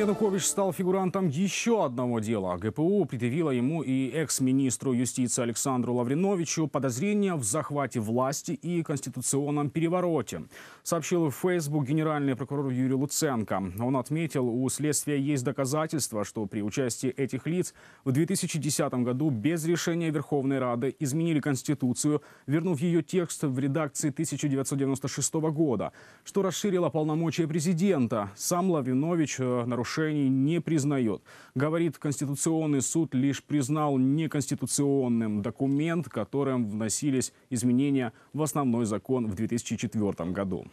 Янукович стал фигурантом еще одного дела. ГПУ предъявила ему и экс-министру юстиции Александру Лавриновичу подозрения в захвате власти и конституционном перевороте. Сообщил в Facebook генеральный прокурор Юрий Луценко. Он отметил, у следствия есть доказательства, что при участии этих лиц в 2010 году без решения Верховной Рады изменили Конституцию, вернув ее текст в редакции 1996 года, что расширило полномочия президента. Сам Лавринович э, нарушил нарушений не признает. Говорит, Конституционный суд лишь признал неконституционным документ, которым вносились изменения в основной закон в 2004 году.